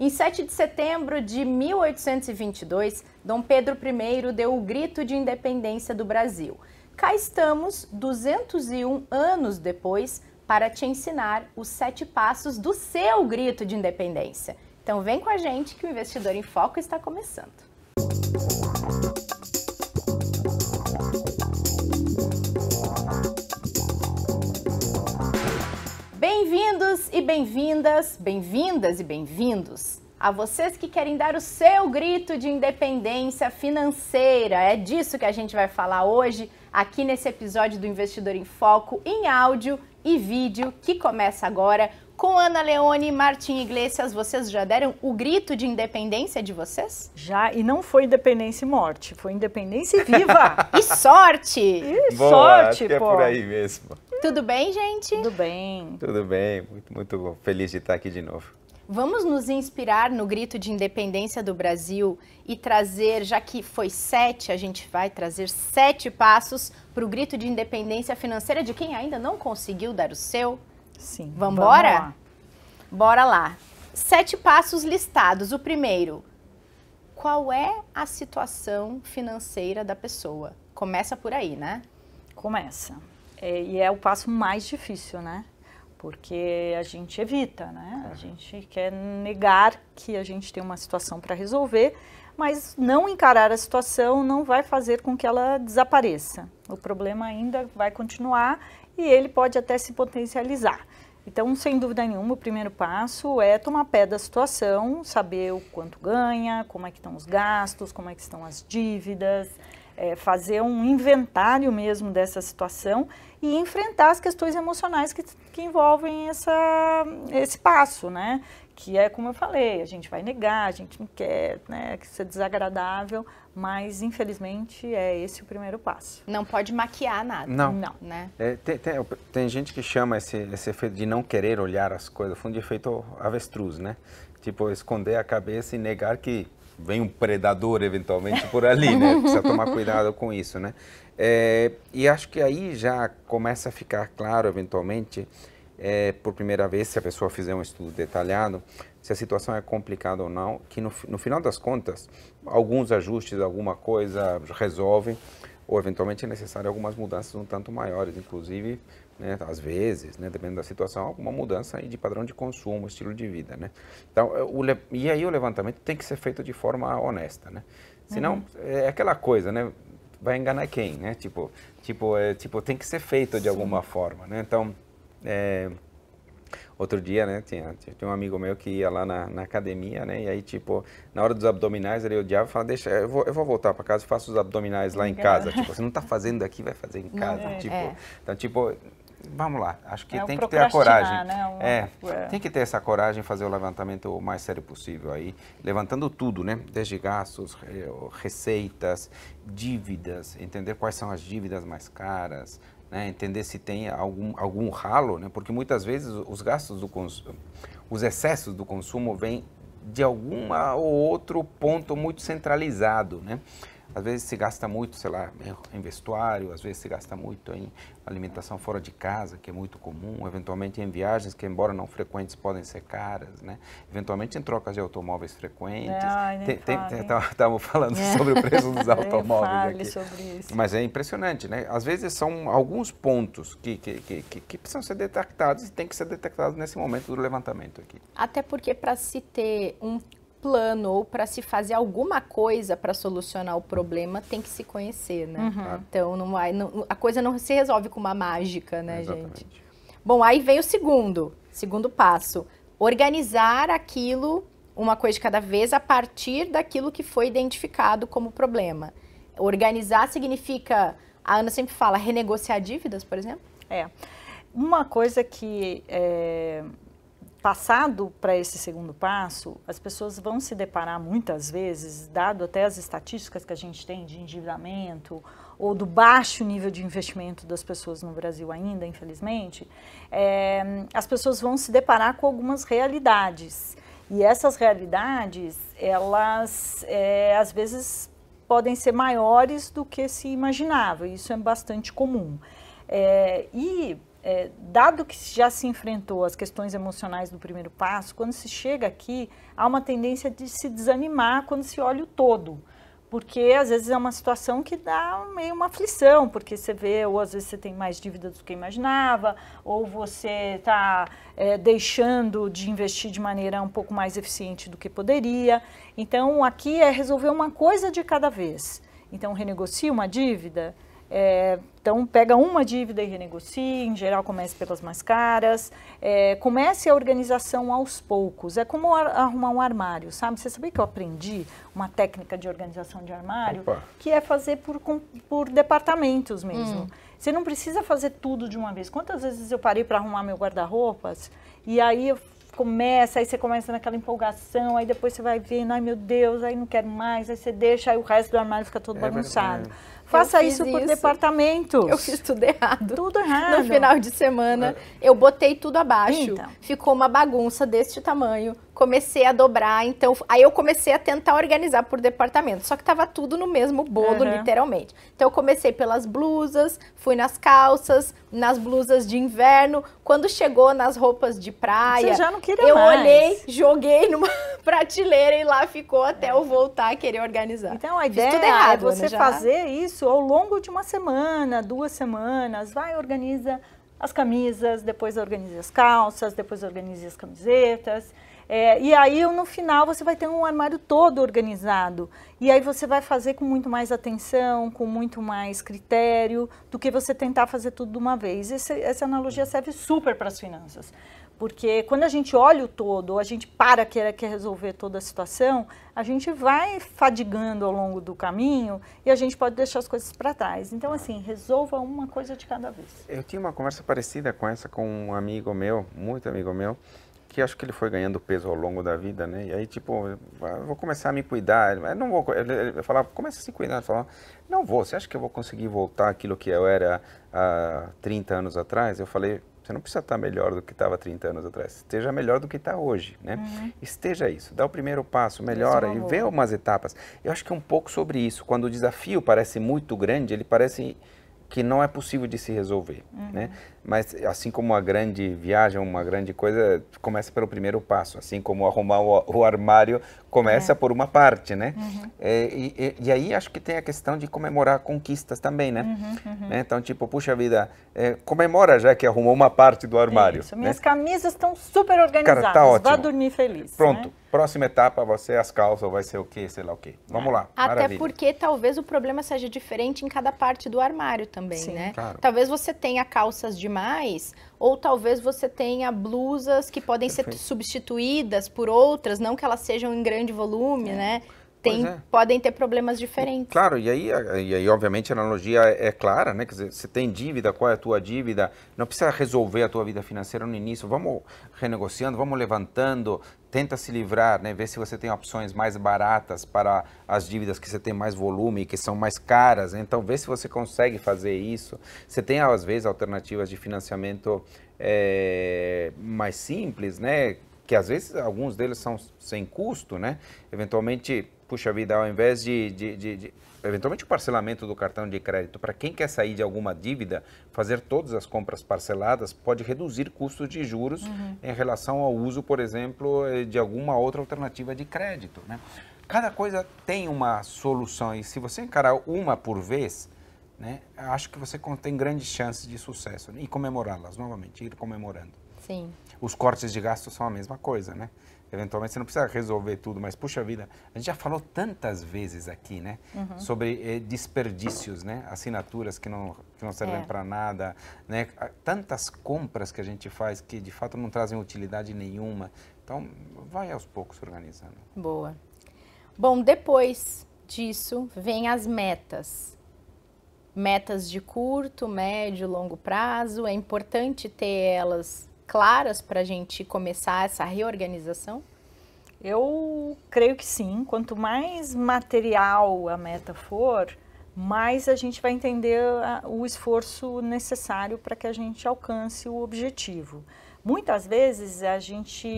Em 7 de setembro de 1822, Dom Pedro I deu o grito de independência do Brasil. Cá estamos, 201 anos depois, para te ensinar os sete passos do seu grito de independência. Então vem com a gente que o Investidor em Foco está começando. Bem-vindos e bem-vindas, bem-vindas e bem-vindos a vocês que querem dar o seu grito de independência financeira. É disso que a gente vai falar hoje aqui nesse episódio do Investidor em Foco em áudio e vídeo que começa agora com Ana Leone e Martim Iglesias, vocês já deram o grito de independência de vocês? Já, e não foi independência e morte, foi independência e viva! e sorte! E Boa, sorte, é pô. é por aí mesmo. Tudo bem, gente? Tudo bem. Tudo bem, muito, muito feliz de estar aqui de novo. Vamos nos inspirar no grito de independência do Brasil e trazer, já que foi sete, a gente vai trazer sete passos para o grito de independência financeira de quem ainda não conseguiu dar o seu? Sim. Vambora? Vamos lá. Bora lá. Sete passos listados. O primeiro, qual é a situação financeira da pessoa? Começa por aí, né? Começa. É, e é o passo mais difícil, né? Porque a gente evita, né? Uhum. A é. gente quer negar que a gente tem uma situação para resolver, mas não encarar a situação não vai fazer com que ela desapareça. O problema ainda vai continuar e ele pode até se potencializar. Então, sem dúvida nenhuma, o primeiro passo é tomar pé da situação, saber o quanto ganha, como é que estão os gastos, como é que estão as dívidas, é, fazer um inventário mesmo dessa situação e enfrentar as questões emocionais que, que envolvem essa, esse passo, né? Que é como eu falei, a gente vai negar, a gente não quer, né? Que isso é desagradável, mas infelizmente é esse o primeiro passo. Não pode maquiar nada. Não. Né? não. Né? É, tem, tem, tem, gente que chama esse, esse efeito de não querer olhar as coisas, fundo de efeito avestruz, né? Tipo, esconder a cabeça e negar que vem um predador eventualmente por ali, né? Precisa tomar cuidado com isso, né? É, e acho que aí já começa a ficar claro, eventualmente, é, por primeira vez, se a pessoa fizer um estudo detalhado, se a situação é complicada ou não, que no, no final das contas, alguns ajustes, alguma coisa resolve, ou eventualmente é necessário algumas mudanças um tanto maiores, inclusive né, às vezes, né, dependendo da situação, alguma mudança de padrão de consumo, estilo de vida. Né? Então, o, e aí o levantamento tem que ser feito de forma honesta. Né? Senão, uhum. é aquela coisa, né? vai enganar quem? Né? Tipo, tipo, é, tipo, tem que ser feito Sim. de alguma forma. Né? Então, é, outro dia, né, tinha, tinha um amigo meu que ia lá na, na, academia, né, e aí, tipo, na hora dos abdominais, ele odiava e falava, deixa, eu vou, eu vou voltar para casa e faço os abdominais lá em casa. Tipo, você não está fazendo aqui, vai fazer em casa. É, tipo, é. Então, tipo, vamos lá, acho que é tem que ter a coragem. Né? É, é, tem que ter essa coragem, fazer o levantamento o mais sério possível aí, levantando tudo, né? Desde gastos, receitas, dívidas, entender quais são as dívidas mais caras, né? entender se tem algum, algum ralo, né? Porque muitas vezes os gastos do os excessos do consumo vêm de alguma ou outro ponto muito centralizado, né? Às vezes se gasta muito, sei lá, em vestuário, às vezes se gasta muito em alimentação fora de casa, que é muito comum, eventualmente em viagens que, embora não frequentes, podem ser caras, né? Eventualmente em trocas de automóveis frequentes. Estávamos falando é. sobre o preço dos automóveis aqui. Sobre isso. Mas é impressionante, né? Às vezes são alguns pontos que, que, que, que, precisam ser detectados e tem que ser detectados nesse momento do levantamento aqui. Até porque para se ter um plano ou para se fazer alguma coisa para solucionar o problema tem que se conhecer, né? Uhum. Então não vai, não, a coisa não se resolve com uma mágica, né, Exatamente. gente? Bom, aí vem o segundo, segundo passo, organizar aquilo uma coisa de cada vez a partir daquilo que foi identificado como problema. Organizar significa, a Ana sempre fala, renegociar dívidas, por exemplo? É. Uma coisa que é passado para esse segundo passo, as pessoas vão se deparar muitas vezes, dado até as estatísticas que a gente tem de endividamento ou do baixo nível de investimento das pessoas no Brasil ainda, infelizmente, é, as pessoas vão se deparar com algumas realidades. E essas realidades, elas é, às vezes podem ser maiores do que se imaginava. Isso é bastante comum. É, e é, dado que já se enfrentou as questões emocionais do primeiro passo, quando se chega aqui, há uma tendência de se desanimar quando se olha o todo. Porque às vezes é uma situação que dá meio uma aflição, porque você vê, ou às vezes você tem mais dívida do que imaginava, ou você está é, deixando de investir de maneira um pouco mais eficiente do que poderia. Então aqui é resolver uma coisa de cada vez. Então renegocia uma dívida, é, então, pega uma dívida e renegocie, em geral comece pelas mais caras, é, comece a organização aos poucos. É como ar, arrumar um armário, sabe? Você sabia que eu aprendi uma técnica de organização de armário? Opa. Que é fazer por, por departamentos mesmo. Hum. Você não precisa fazer tudo de uma vez. Quantas vezes eu parei para arrumar meu guarda-roupas e aí eu começa, aí você começa naquela empolgação, aí depois você vai vendo, ai meu Deus, aí não quero mais, aí você deixa, aí o resto do armário fica todo é, bagunçado. Faça isso por isso. departamentos. Eu fiz tudo errado. Tudo errado. No final de semana, é. eu botei tudo abaixo. Então. Ficou uma bagunça deste tamanho. Comecei a dobrar, então aí eu comecei a tentar organizar por departamento. Só que tava tudo no mesmo bolo, uhum. literalmente. Então eu comecei pelas blusas, fui nas calças, nas blusas de inverno. Quando chegou nas roupas de praia, Você já não queria eu mais. olhei, joguei numa prateleira e lá ficou até é. eu voltar a querer organizar. Então a ideia é errado, é você né, fazer isso isso ao longo de uma semana, duas semanas, vai, organiza as camisas, depois organiza as calças, depois organiza as camisetas. É, e aí no final você vai ter um armário todo organizado. E aí você vai fazer com muito mais atenção, com muito mais critério, do que você tentar fazer tudo de uma vez. Esse, essa analogia serve super para as finanças. Porque quando a gente olha o todo, ou a gente para que quer resolver toda a situação, a gente vai fadigando ao longo do caminho e a gente pode deixar as coisas para trás. Então, assim, resolva uma coisa de cada vez. Eu tinha uma conversa parecida com essa com um amigo meu, muito amigo meu, que acho que ele foi ganhando peso ao longo da vida, né? E aí, tipo, ah, vou começar a me cuidar. Ah, não vou. Ele falava, começa a se cuidar. Ele falava, não vou. Você acha que eu vou conseguir voltar aquilo que eu era há 30 anos atrás? Eu falei, você não precisa estar melhor do que estava 30 anos atrás. Esteja melhor do que está hoje, né? Uhum. Esteja isso. Dá o primeiro passo, melhora e vê algumas etapas. Eu acho que é um pouco sobre isso. Quando o desafio parece muito grande, ele parece que não é possível de se resolver, uhum. né? Mas assim como uma grande viagem, uma grande coisa, começa pelo primeiro passo, assim como arrumar o, o armário começa é. por uma parte, né? Uhum. É, e, e, aí acho que tem a questão de comemorar conquistas também, né? Uhum, uhum. Né? Então tipo, puxa vida, é, comemora já que arrumou uma parte do armário. Isso. Minhas né? camisas estão super organizadas. Cara, tá ótimo. Vá dormir feliz. Pronto. Né? Próxima etapa vai ser as calças, vai ser o quê, sei lá o quê. Vamos lá. Até maravilha. porque talvez o problema seja diferente em cada parte do armário também, Sim, né? Claro. Talvez você tenha calças demais, ou talvez você tenha blusas que podem Perfeito. ser substituídas por outras, não que elas sejam em grande volume, é. né? tem, é. podem ter problemas diferentes. Claro, e aí, e aí obviamente a analogia é, é clara, né? Quer dizer, você tem dívida, qual é a tua dívida? Não precisa resolver a tua vida financeira no início, vamos renegociando, vamos levantando, tenta se livrar, né? Ver se você tem opções mais baratas para as dívidas que você tem mais volume, que são mais caras. Né? Então, vê se você consegue fazer isso. Você tem, às vezes, alternativas de financiamento é, mais simples, né? Que, às vezes, alguns deles são sem custo, né? Eventualmente, puxa vida, ao invés de, de, de, de eventualmente o parcelamento do cartão de crédito, para quem quer sair de alguma dívida, fazer todas as compras parceladas pode reduzir custos de juros uhum. em relação ao uso, por exemplo, eh, de alguma outra alternativa de crédito. Né? Cada coisa tem uma solução e se você encarar uma por vez, né, acho que você tem grandes chances de sucesso né? e comemorá-las novamente, ir comemorando. Sim. Os cortes de gastos são a mesma coisa, né? Eventualmente você não precisa resolver tudo, mas puxa vida, a gente já falou tantas vezes aqui, né? Uhum. Sobre eh, desperdícios, né? Assinaturas que não, que não servem é. para nada, né? Tantas compras que a gente faz que de fato não trazem utilidade nenhuma. Então, vai aos poucos organizando. Boa. Bom, depois disso vem as metas. Metas de curto, médio, longo prazo. É importante ter elas claras para a gente começar essa reorganização? Eu creio que sim. Quanto mais material a meta for, mais a gente vai entender ah, o esforço necessário para que a gente alcance o objetivo. Muitas vezes a gente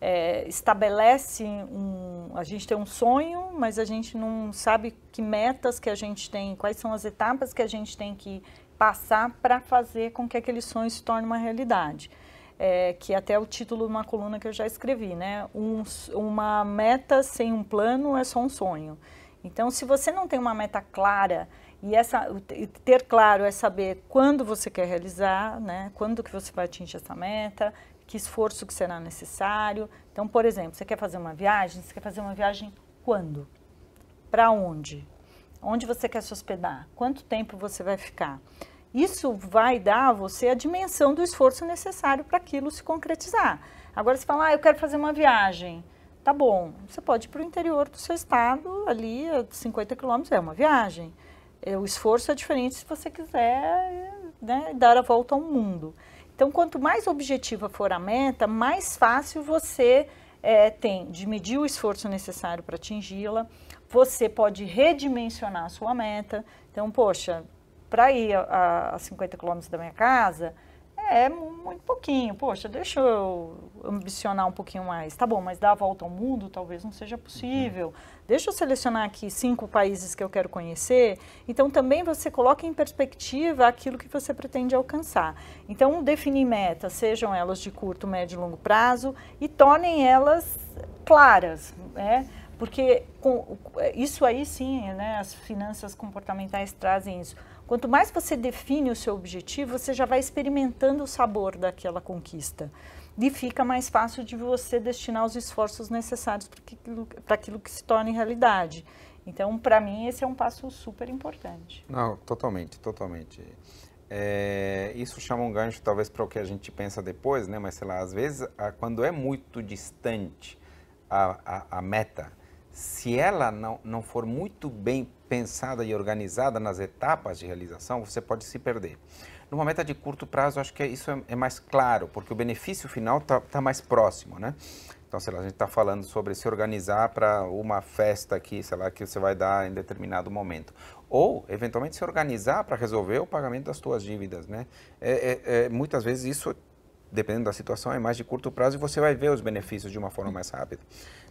é, estabelece um. A gente tem um sonho, mas a gente não sabe que metas que a gente tem, quais são as etapas que a gente tem que passar para fazer com que aquele sonho se torne uma realidade. É, que até o título de uma coluna que eu já escrevi, né? Um, uma meta sem um plano é só um sonho. Então, se você não tem uma meta clara e essa, ter claro é saber quando você quer realizar, né? Quando que você vai atingir essa meta, que esforço que será necessário. Então, por exemplo, você quer fazer uma viagem, você quer fazer uma viagem quando? Para onde? Onde você quer se hospedar? Quanto tempo você vai ficar? Isso vai dar a você a dimensão do esforço necessário para aquilo se concretizar. Agora, se falar, ah, eu quero fazer uma viagem, tá bom, você pode ir para o interior do seu estado, ali, 50 quilômetros, é uma viagem. É, o esforço é diferente se você quiser né, dar a volta ao mundo. Então, quanto mais objetiva for a meta, mais fácil você é, tem de medir o esforço necessário para atingi-la. Você pode redimensionar a sua meta. Então, poxa, para ir a, a 50 quilômetros da minha casa, é muito pouquinho. Poxa, deixa eu ambicionar um pouquinho mais. Tá bom, mas dar a volta ao mundo talvez não seja possível. Uhum. Deixa eu selecionar aqui cinco países que eu quero conhecer. Então, também você coloca em perspectiva aquilo que você pretende alcançar. Então, definir metas, sejam elas de curto, médio e longo prazo, e tornem elas claras, né? Porque com, isso aí sim, né, as finanças comportamentais trazem isso Quanto mais você define o seu objetivo, você já vai experimentando o sabor daquela conquista. E fica mais fácil de você destinar os esforços necessários para aquilo, aquilo que se torne realidade. Então, para mim, esse é um passo super importante. Não, totalmente, totalmente. É, isso chama um gancho, talvez, para o que a gente pensa depois, né? Mas, sei lá, às vezes, a, quando é muito distante a, a, a meta, se ela não, não for muito bem pensada e organizada nas etapas de realização, você pode se perder. Numa meta de curto prazo, acho que é, isso é, é mais claro, porque o benefício final está tá mais próximo, né? Então, sei lá, a gente está falando sobre se organizar para uma festa aqui, sei lá, que você vai dar em determinado momento. Ou, eventualmente, se organizar para resolver o pagamento das suas dívidas, né? É, é, é, muitas vezes isso dependendo da situação, é mais de curto prazo e você vai ver os benefícios de uma forma mais rápida.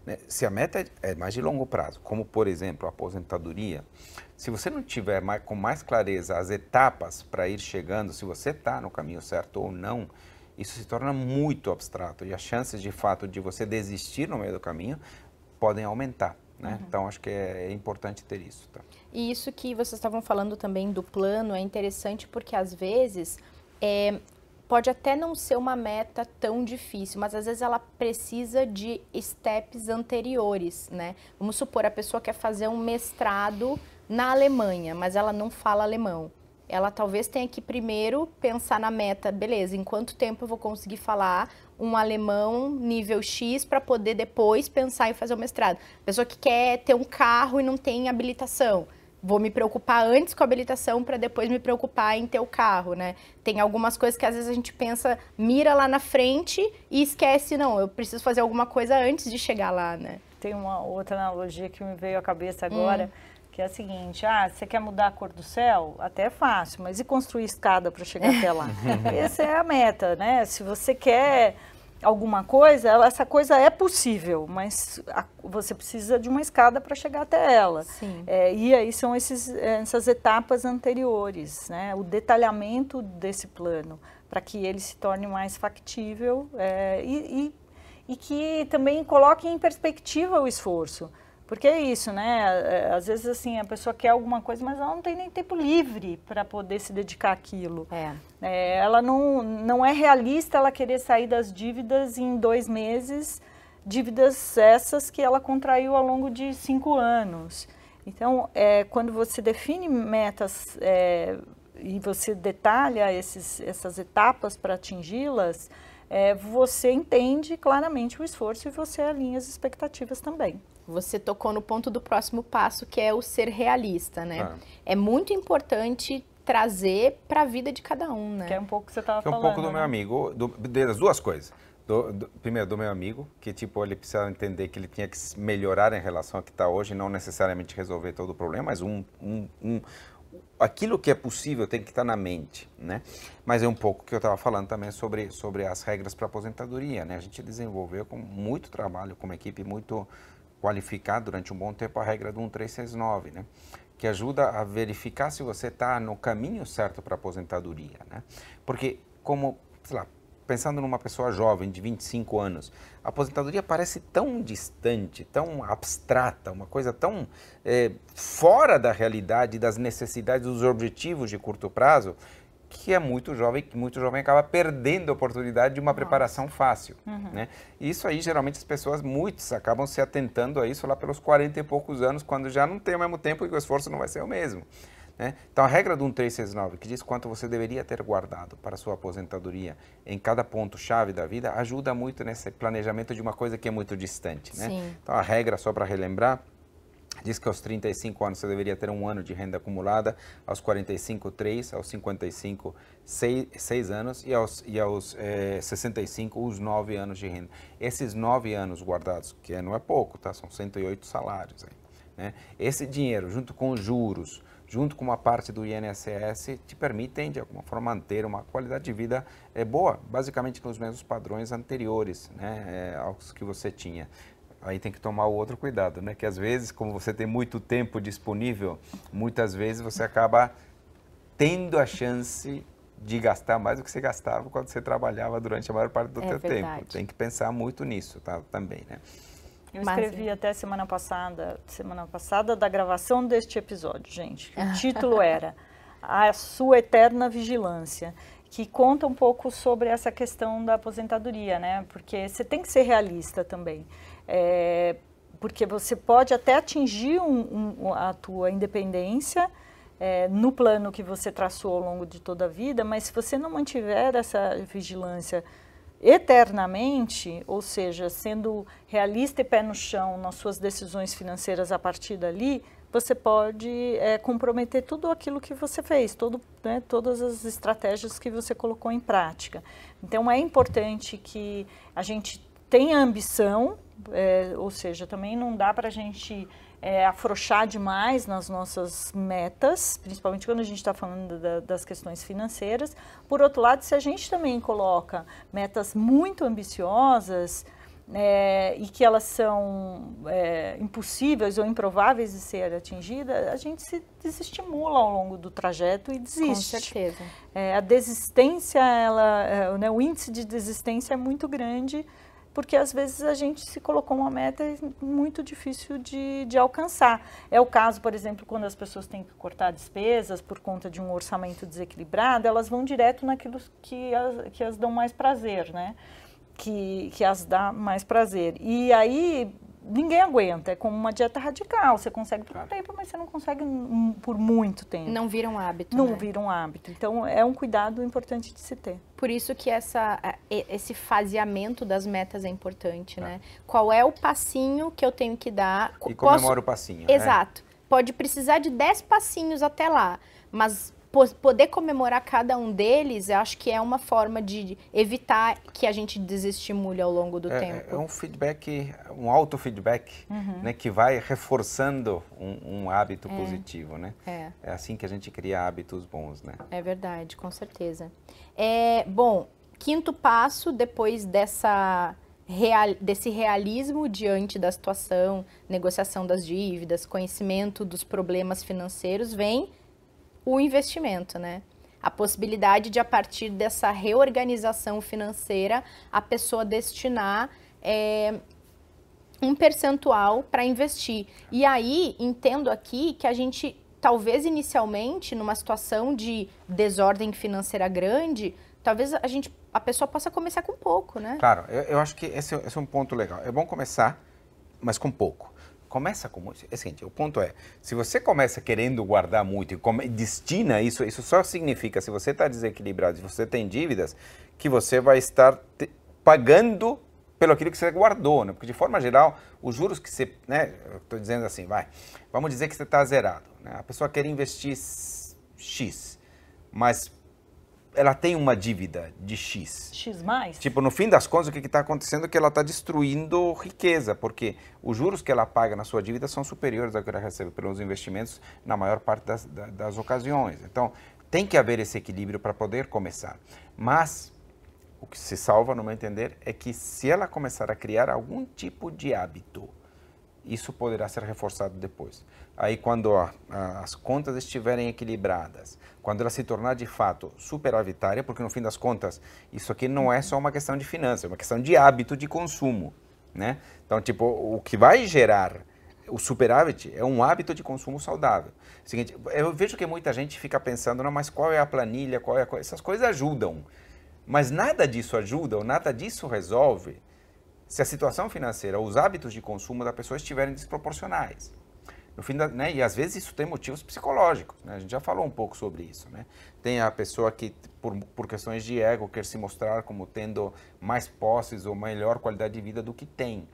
Né? Se a meta é, é mais de longo prazo, como por exemplo a aposentadoria, se você não tiver mais, com mais clareza as etapas para ir chegando, se você está no caminho certo ou não, isso se torna muito abstrato e as chances de fato de você desistir no meio do caminho podem aumentar. Né? Uhum. Então, acho que é, é importante ter isso. Tá? E isso que vocês estavam falando também do plano é interessante porque às vezes é, pode até não ser uma meta tão difícil, mas às vezes ela precisa de steps anteriores, né? Vamos supor, a pessoa quer fazer um mestrado na Alemanha, mas ela não fala alemão. Ela talvez tenha que primeiro pensar na meta, beleza, em quanto tempo eu vou conseguir falar um alemão nível X para poder depois pensar em fazer o mestrado. Pessoa que quer ter um carro e não tem habilitação vou me preocupar antes com a habilitação para depois me preocupar em ter o carro, né? Tem algumas coisas que às vezes a gente pensa, mira lá na frente e esquece, não, eu preciso fazer alguma coisa antes de chegar lá, né? Tem uma outra analogia que me veio à cabeça agora, hum. que é a seguinte, ah, você quer mudar a cor do céu? Até é fácil, mas e construir escada para chegar até lá? Essa é a meta, né? Se você quer alguma coisa, ela, essa coisa é possível, mas a, você precisa de uma escada para chegar até ela. É, e aí são esses, é, essas etapas anteriores, né? o detalhamento desse plano, para que ele se torne mais factível é, e, e, e que também coloque em perspectiva o esforço. Porque é isso, né? É, às vezes, assim, a pessoa quer alguma coisa, mas ela não tem nem tempo livre para poder se dedicar àquilo. É. É, ela não, não é realista ela querer sair das dívidas em dois meses, dívidas essas que ela contraiu ao longo de cinco anos. Então, é, quando você define metas é, e você detalha esses, essas etapas para atingi-las, é, você entende claramente o esforço e você alinha as expectativas também você tocou no ponto do próximo passo, que é o ser realista, né? É, é muito importante trazer para a vida de cada um, né? Que é um pouco que você estava falando. Que é um pouco do né? meu amigo, do, das duas coisas. Do, do, primeiro, do meu amigo, que tipo, ele precisava entender que ele tinha que melhorar em relação ao que está hoje, não necessariamente resolver todo o problema, mas um, um, um aquilo que é possível tem que estar tá na mente, né? Mas é um pouco que eu estava falando também sobre sobre as regras para aposentadoria, né? A gente desenvolveu com muito trabalho, com uma equipe muito qualificar durante um bom tempo a regra do 1369, né? que ajuda a verificar se você está no caminho certo para a aposentadoria. Né? Porque, como, sei lá, pensando numa pessoa jovem de 25 anos, a aposentadoria parece tão distante, tão abstrata, uma coisa tão é, fora da realidade, das necessidades, dos objetivos de curto prazo, que é muito jovem, que muito jovem acaba perdendo a oportunidade de uma preparação fácil. Uhum. Né? Isso aí, geralmente, as pessoas, muitas acabam se atentando a isso lá pelos 40 e poucos anos, quando já não tem o mesmo tempo e o esforço não vai ser o mesmo. Né? Então, a regra do 1369, que diz quanto você deveria ter guardado para sua aposentadoria em cada ponto-chave da vida, ajuda muito nesse planejamento de uma coisa que é muito distante. Né? Então, a regra, só para relembrar, Diz que aos 35 anos você deveria ter um ano de renda acumulada, aos 45, 3, aos 55, 6, 6 anos e aos, e aos 65, eh, os 9 anos de renda. Esses 9 anos guardados, que não é pouco, tá? são 108 salários. Aí, né? Esse dinheiro, junto com os juros, junto com uma parte do INSS, te permitem, de alguma forma, manter uma qualidade de vida é, boa, basicamente com os mesmos padrões anteriores né, é, aos que você tinha aí tem que tomar o outro cuidado, né? Que às vezes, como você tem muito tempo disponível, muitas vezes você acaba tendo a chance de gastar mais do que você gastava quando você trabalhava durante a maior parte do é seu tempo. Tem que pensar muito nisso tá, também, né? Eu escrevi Mas, é. até semana passada, semana passada da gravação deste episódio, gente. O título era A Sua Eterna Vigilância, que conta um pouco sobre essa questão da aposentadoria, né? Porque você tem que ser realista também. É, porque você pode até atingir um, um, a tua independência é, no plano que você traçou ao longo de toda a vida, mas se você não mantiver essa vigilância eternamente, ou seja, sendo realista e pé no chão nas suas decisões financeiras a partir dali, você pode é, comprometer tudo aquilo que você fez, todo, né, todas as estratégias que você colocou em prática. Então é importante que a gente tenha ambição é, ou seja, também não dá para a gente é, afrouxar demais nas nossas metas, principalmente quando a gente está falando da, das questões financeiras. Por outro lado, se a gente também coloca metas muito ambiciosas é, e que elas são é, impossíveis ou improváveis de ser atingidas, a gente se desestimula ao longo do trajeto e desiste. Com certeza. É, a desistência, ela, é, né, o índice de desistência é muito grande porque às vezes a gente se colocou uma meta muito difícil de, de, alcançar. É o caso, por exemplo, quando as pessoas têm que cortar despesas por conta de um orçamento desequilibrado, elas vão direto naquilo que as, que as dão mais prazer, né? Que, que as dá mais prazer. E aí ninguém aguenta. É como uma dieta radical. Você consegue por um tempo, mas você não consegue por muito tempo. Não vira um hábito. Não né? vira um hábito. Então é um cuidado importante de se ter. Por isso que essa, esse faseamento das metas é importante, tá. né? Qual é o passinho que eu tenho que dar? E comemora posso... o passinho. Né? Exato. Né? Pode precisar de 10 passinhos até lá, mas poder comemorar cada um deles, eu acho que é uma forma de evitar que a gente desestimule ao longo do é, é, tempo. É um feedback, um auto-feedback, uhum. né, que vai reforçando um, um hábito é. positivo, né? É. é assim que a gente cria hábitos bons, né? É verdade, com certeza. É, bom, quinto passo, depois dessa Real, desse realismo diante da situação, negociação das dívidas, conhecimento dos problemas financeiros, vem o investimento, né? A possibilidade de, a partir dessa reorganização financeira, a pessoa destinar é, um percentual para investir. E aí, entendo aqui que a gente, talvez inicialmente, numa situação de desordem financeira grande, talvez a gente a pessoa possa começar com pouco, né? Claro, eu, eu acho que esse, é, esse, é um ponto legal. É bom começar, mas com pouco começa com muito É seguinte, o ponto é, se você começa querendo guardar muito e come, destina isso, isso só significa, se você está desequilibrado, se você tem dívidas, que você vai estar te, pagando pelo aquilo que você guardou, né? Porque de forma geral, os juros que você, né, eu estou dizendo assim, vai, vamos dizer que você está zerado, né? A pessoa quer investir X, mas ela tem uma dívida de X. X mais? Tipo, no fim das contas, o que está acontecendo é que ela está destruindo riqueza, porque os juros que ela paga na sua dívida são superiores ao que ela recebe pelos investimentos na maior parte das, das ocasiões. Então, tem que haver esse equilíbrio para poder começar. Mas, o que se salva, no meu entender, é que se ela começar a criar algum tipo de hábito, isso poderá ser reforçado depois. Aí, quando as contas estiverem equilibradas, quando ela se tornar de fato superavitária, porque no fim das contas, isso aqui não é só uma questão de finanças, é uma questão de hábito de consumo. Né? Então, tipo, o que vai gerar o superávit é um hábito de consumo saudável. Seguinte, eu vejo que muita gente fica pensando, não, mas qual é a planilha, qual é a Essas coisas ajudam, mas nada disso ajuda ou nada disso resolve se a situação financeira ou os hábitos de consumo da pessoa estiverem desproporcionais. No fim da, né, e às vezes isso tem motivos psicológicos, né? a gente já falou um pouco sobre isso. Né? Tem a pessoa que, por, por questões de ego, quer se mostrar como tendo mais posses ou melhor qualidade de vida do que tem,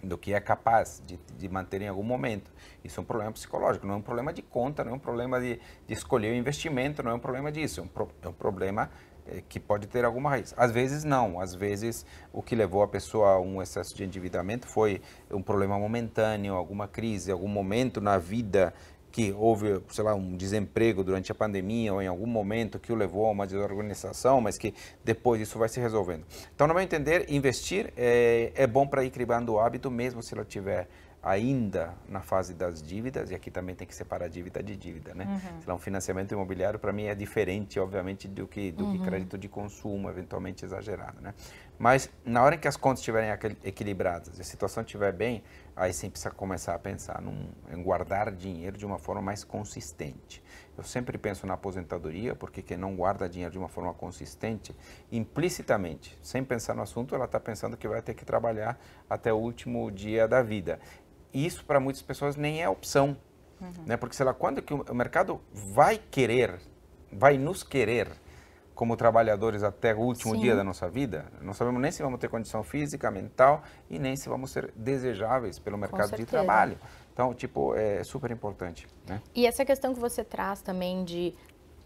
do que é capaz de, de manter em algum momento. Isso é um problema psicológico, não é um problema de conta, não é um problema de, de escolher o investimento, não é um problema disso, é um, pro, é um problema eh, que pode ter alguma raiz. Às vezes não, às vezes o que levou a pessoa a um excesso de endividamento foi um problema momentâneo, alguma crise, algum momento na vida que houve, sei lá, um desemprego durante a pandemia ou em algum momento que o levou a uma desorganização, mas que depois isso vai se resolvendo. Então, no meu entender, investir é, é bom para ir criando o hábito, mesmo se ela tiver ainda na fase das dívidas, e aqui também tem que separar dívida de dívida, né? Uhum. Lá, um financiamento imobiliário para mim é diferente, obviamente, do que do uhum. que crédito de consumo, eventualmente exagerado, né? Mas na hora que as contas estiverem equilibradas, a situação estiver bem, aí sim precisa começar a pensar num, em guardar dinheiro de uma forma mais consistente. Eu sempre penso na aposentadoria, porque quem não guarda dinheiro de uma forma consistente, implicitamente, sem pensar no assunto, ela está pensando que vai ter que trabalhar até o último dia da vida isso para muitas pessoas nem é opção. Uhum. Né? Porque, sei lá, quando que o mercado vai querer, vai nos querer como trabalhadores até o último Sim. dia da nossa vida, não sabemos nem se vamos ter condição física, mental e nem se vamos ser desejáveis pelo mercado de trabalho. Então, tipo, é super importante. Né? E essa questão que você traz também de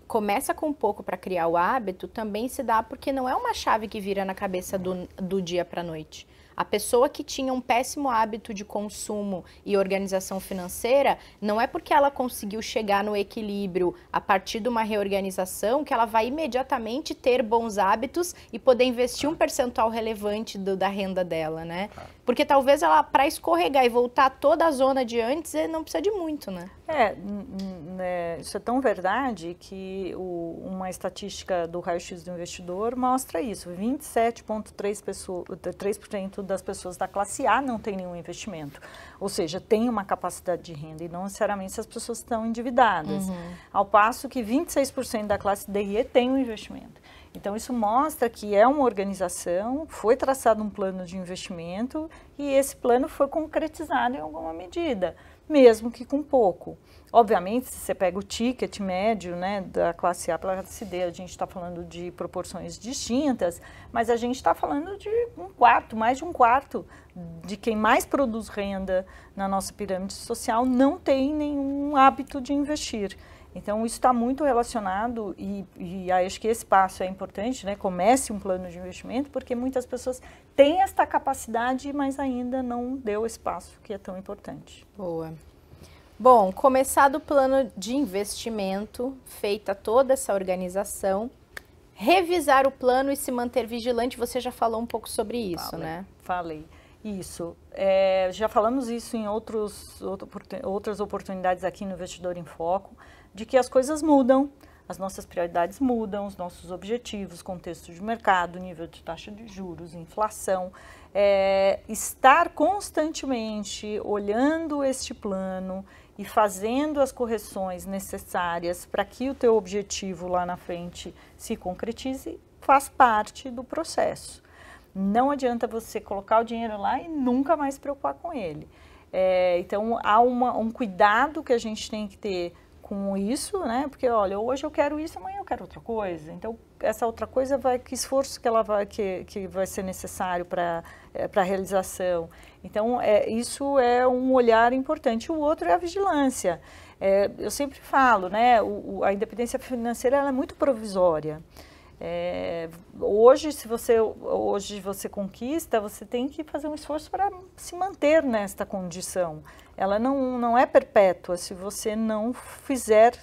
começa com pouco para criar o hábito, também se dá porque não é uma chave que vira na cabeça do, do dia para a noite. A pessoa que tinha um péssimo hábito de consumo e organização financeira, não é porque ela conseguiu chegar no equilíbrio a partir de uma reorganização que ela vai imediatamente ter bons hábitos e poder investir um percentual relevante do, da renda dela, né? Porque talvez ela, para escorregar e voltar toda a zona de antes, eh, não precisa de muito, né? É, né, isso é tão verdade que o, uma estatística do raio-x do investidor mostra isso. 27,3% das pessoas da classe A não tem nenhum investimento. Ou seja, tem uma capacidade de renda e não necessariamente as pessoas estão endividadas. Uhum. Ao passo que 26% da classe D e E tem um investimento. Então, isso mostra que é uma organização, foi traçado um plano de investimento e esse plano foi concretizado em alguma medida mesmo que com pouco. Obviamente, se você pega o ticket médio né, da classe A para a classe D, a gente está falando de proporções distintas, mas a gente está falando de um quarto, mais de um quarto de quem mais produz renda na nossa pirâmide social não tem nenhum hábito de investir. Então, isso está muito relacionado e, e, acho que esse passo é importante, né? Comece um plano de investimento, porque muitas pessoas têm esta capacidade, mas ainda não deu esse passo que é tão importante. Boa. Bom, começado o plano de investimento, feita toda essa organização, revisar o plano e se manter vigilante, você já falou um pouco sobre isso, falei, né? Falei. Isso. É, já falamos isso em outros, outro, outras oportunidades aqui no Investidor em Foco de que as coisas mudam, as nossas prioridades mudam, os nossos objetivos, contexto de mercado, nível de taxa de juros, inflação. É, estar constantemente olhando este plano e fazendo as correções necessárias para que o teu objetivo lá na frente se concretize faz parte do processo. Não adianta você colocar o dinheiro lá e nunca mais preocupar com ele. É, então há uma, um cuidado que a gente tem que ter com isso, né? Porque olha, hoje eu quero isso, amanhã eu quero outra coisa. Então essa outra coisa vai que esforço que ela vai que, que vai ser necessário para é, para realização. Então é, isso é um olhar importante. O outro é a vigilância. É, eu sempre falo, né? O, o, a independência financeira é muito provisória. É, hoje, se você hoje você conquista, você tem que fazer um esforço para se manter nesta condição. Ela não, não é perpétua se você não fizer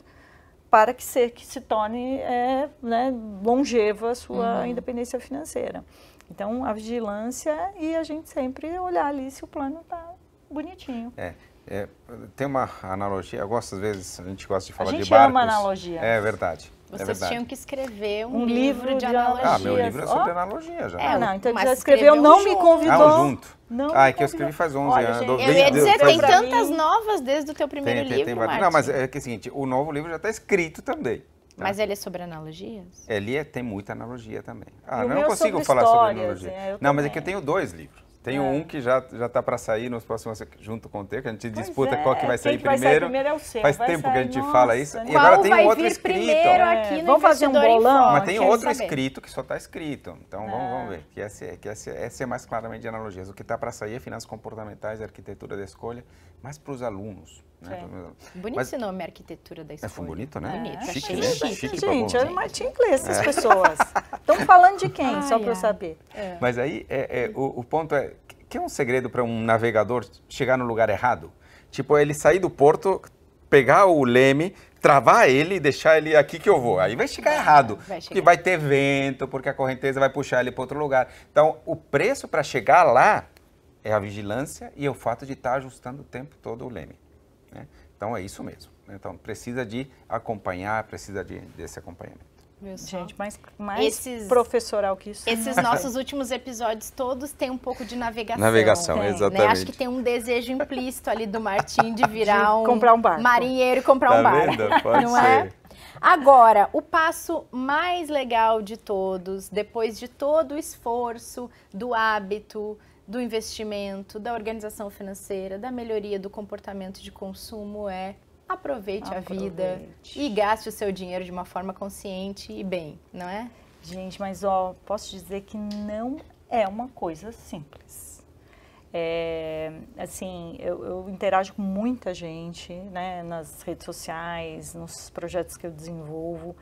para que, se que se torne é, né, longeva a sua uhum. independência financeira. Então, a vigilância e a gente sempre olhar ali se o plano está bonitinho. É. É, tem uma analogia, eu gosto às vezes, a gente gosta de falar de barcos. ama analogia. É verdade. É Vocês é tinham que escrever um, um livro, livro, de, analogias. Ah, meu livro é sobre oh. analogia já. É, né? não, então você já escreveu, não junto. me convidou. Ah, junto. Não ah, é que eu escrevi faz 11 Olha, anos. Gente, eu ia dizer, tem tantas mim. novas desde o teu primeiro tem, tem, livro, tem, Não, mas é que é o seguinte, o novo livro já está escrito também. Tá? Mas ele é sobre analogias? Ele é, tem muita analogia também. Ah, não, eu não consigo falar sobre analogia. É, não, também. mas é que eu tenho dois livros. Tem é. um que já já está para sair nos próximos junto com o teu, que a gente pois disputa é. qual que vai sair primeiro. Vai sair primeiro é o seu. Faz vai tempo sair, que a gente nossa, fala isso. E agora tem um outro escrito. É. vamos fazer um bolão. Mas tem outro saber. escrito que só está escrito. Então vamos, vamos, ah. ver. Que essa, é, que essa, é, essa é mais claramente de analogias. O que está para sair é finanças comportamentais, arquitetura da escolha, mas para os alunos. Né? É. é. Tá bonito Mas, esse nome, arquitetura da é, escolha. É, foi bonito, né? É, bonito. Tá é. Chique, né? Tá chique, Chique gente, é Martim Inglês, essas pessoas. Estão falando de quem, ah, só para eu saber. Mas aí, o, o, ponto é, que é um segredo para um navegador chegar no lugar errado? Tipo, ele sair do porto, pegar o leme, travar ele e deixar ele aqui que eu vou. Aí vai chegar errado. Vai chegar. Porque vai ter vento, porque a correnteza vai puxar ele para outro lugar. Então, o preço para chegar lá é a vigilância e é o fato de estar ajustando o tempo todo o leme. Né? Então é isso mesmo. Né? Então precisa de acompanhar, precisa de, desse acompanhamento. Gente, mais, mais esses, professoral que isso. Esses né? nossos últimos episódios todos têm um pouco de navegação. Navegação, né? exatamente. Né? Acho que tem um desejo implícito ali do Martim de virar de um, comprar um barco. marinheiro e comprar tá um barco. Vendo? Pode não é? ser. é? Agora, o passo mais legal de todos, depois de todo o esforço, do hábito, do investimento, da organização financeira, da melhoria do comportamento de consumo é aproveite, aproveite. a vida e gaste o seu dinheiro de uma forma consciente e bem, não é? Gente, mas ó, posso dizer que não é uma coisa simples. É, assim, eu, eu, interajo com muita gente, né, nas redes sociais, nos projetos que eu desenvolvo.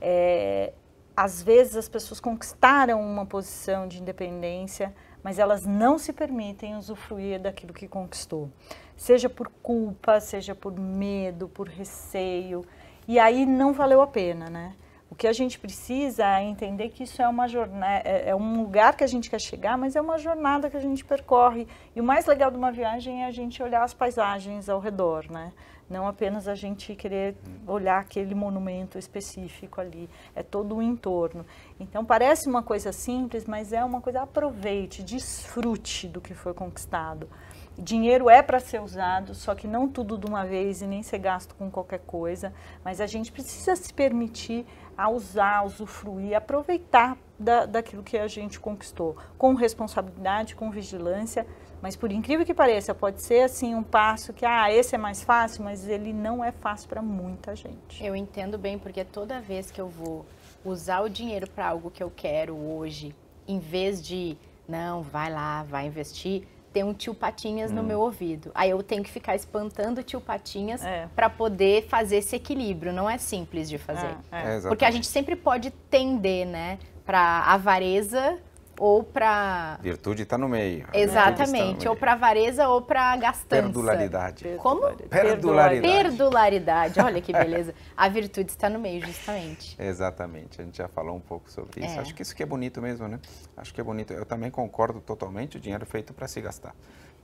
É, às vezes as pessoas conquistaram uma posição de independência mas elas não se permitem usufruir daquilo que conquistou, seja por culpa, seja por medo, por receio, e aí não valeu a pena, né? O que a gente precisa é entender que isso é uma jornada, é, é um lugar que a gente quer chegar, mas é uma jornada que a gente percorre. E o mais legal de uma viagem é a gente olhar as paisagens ao redor, né? Não apenas a gente querer olhar aquele monumento específico ali, é todo o entorno. Então parece uma coisa simples, mas é uma coisa aproveite, desfrute do que foi conquistado. Dinheiro é para ser usado, só que não tudo de uma vez e nem ser gasto com qualquer coisa, mas a gente precisa se permitir a usar, a usufruir, aproveitar da, daquilo que a gente conquistou, com responsabilidade, com vigilância mas por incrível que pareça, pode ser assim um passo que ah, esse é mais fácil, mas ele não é fácil para muita gente. Eu entendo bem, porque toda vez que eu vou usar o dinheiro para algo que eu quero hoje, em vez de não, vai lá, vai investir, tem um tio Patinhas hum. no meu ouvido. Aí eu tenho que ficar espantando o tio Patinhas é. para poder fazer esse equilíbrio. Não é simples de fazer. Ah, é, é. Porque a gente sempre pode tender, né, para avareza ou para. Virtude está no meio. Né? Exatamente, tá no ou para avareza ou para gastança. Perdularidade. Como? Perdularidade. Perdularidade, olha que beleza. A virtude está no meio, justamente. Exatamente, a gente já falou um pouco sobre isso. É. Acho que isso que é bonito mesmo, né? Acho que é bonito. Eu também concordo totalmente, o dinheiro é feito para se gastar.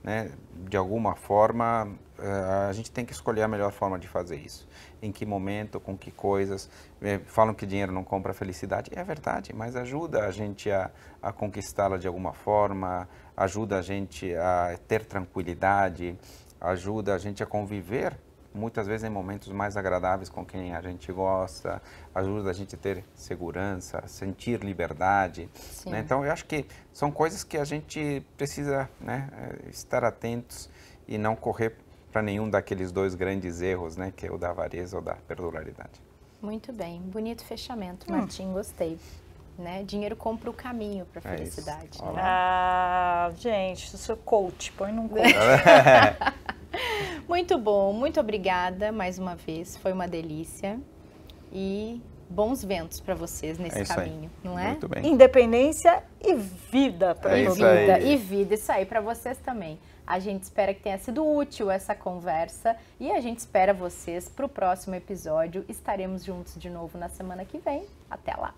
Né? De alguma forma, eh, a gente tem que escolher a melhor forma de fazer isso. Em que momento, com que coisas. Eh, falam que dinheiro não compra felicidade. É verdade, mas ajuda a gente a, a conquistá-la de alguma forma, ajuda a gente a ter tranquilidade, ajuda a gente a conviver muitas vezes em momentos mais agradáveis com quem a gente gosta, ajuda a gente a ter segurança, sentir liberdade. Né? Então, eu acho que são coisas que a gente precisa né, eh, estar atentos e não correr para nenhum daqueles dois grandes erros, né, que é o da avareza ou da perduralidade. Muito bem, bonito fechamento, hum. Martim, hum. gostei. Né? Dinheiro compra o caminho para a é felicidade. Né? Ah, gente, o seu coach, põe num coach. muito bom, muito obrigada mais uma vez, foi uma delícia. E bons ventos para vocês nesse é caminho, aí. não é? Muito bem. Independência e vida para é vida aí. e vida, isso aí para vocês também. A gente espera que tenha sido útil essa conversa e a gente espera vocês para o próximo episódio. Estaremos juntos de novo na semana que vem. Até lá!